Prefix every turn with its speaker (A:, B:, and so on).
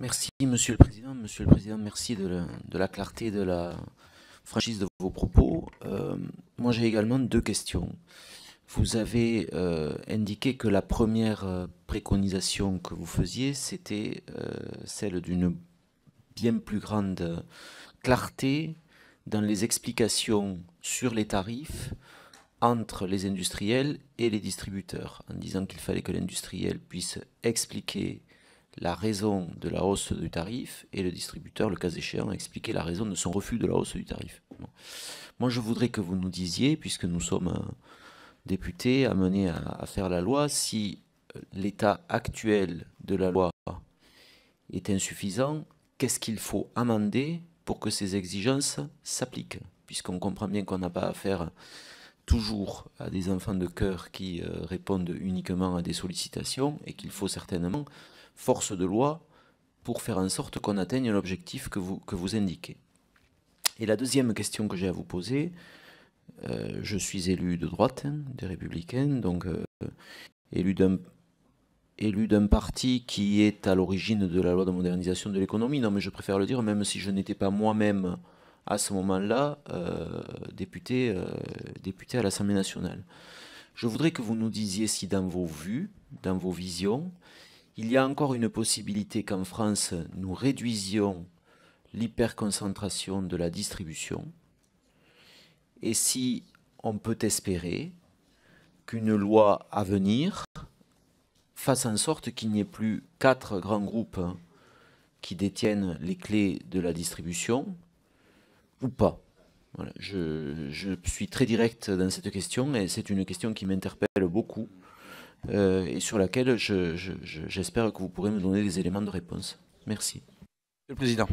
A: Merci, Monsieur le Président. Monsieur le Président, merci de, la, clarté de la franchise de vos propos. Euh, moi, j'ai également deux questions. Vous avez euh, indiqué que la première euh, préconisation que vous faisiez, c'était celle d'une bien plus grande clarté dans les explications sur les tarifs entre les industriels et les distributeurs, en disant qu'il fallait que l'industriel puisse expliquer la raison de la hausse du tarif et le distributeur, le cas échéant, expliquer la raison de son refus de la hausse du tarif. Moi, je voudrais que vous nous disiez, puisque nous sommes députés amenés à, à faire la loi, si euh, l'état actuel de la loi est insuffisant, qu'est-ce qu'il faut amender pour que ces exigences s'appliquent Puisqu'on comprend bien qu'on n'a pas à faire toujours à des enfants de cœur qui euh, répondent uniquement à des sollicitations et qu'il faut certainement force de loi pour faire en sorte qu'on atteigne l'objectif que vous, que vous indiquez. Et la deuxième question que j'ai à vous poser, euh, je suis élu de droite, hein, des républicains, donc euh, élu d'un élu d'un parti qui est à l'origine de la loi de modernisation de l'économie. Non, mais je préfère le dire, même si je n'étais pas moi-même à ce moment-là euh, député, euh, député à l'Assemblée nationale. Je voudrais que vous nous disiez si dans vos vues, dans vos visions, il y a encore une possibilité qu'en France, nous réduisions l'hyperconcentration de la distribution, et si on peut espérer qu'une loi à venir fasse en sorte qu'il n'y ait plus quatre grands groupes hein, qui détiennent les clés de la distribution, ou pas voilà, je, je, suis très direct dans cette question et c'est une question qui m'interpelle beaucoup euh, et sur laquelle j'espère je, que vous pourrez me donner des éléments de réponse. Merci. le Président.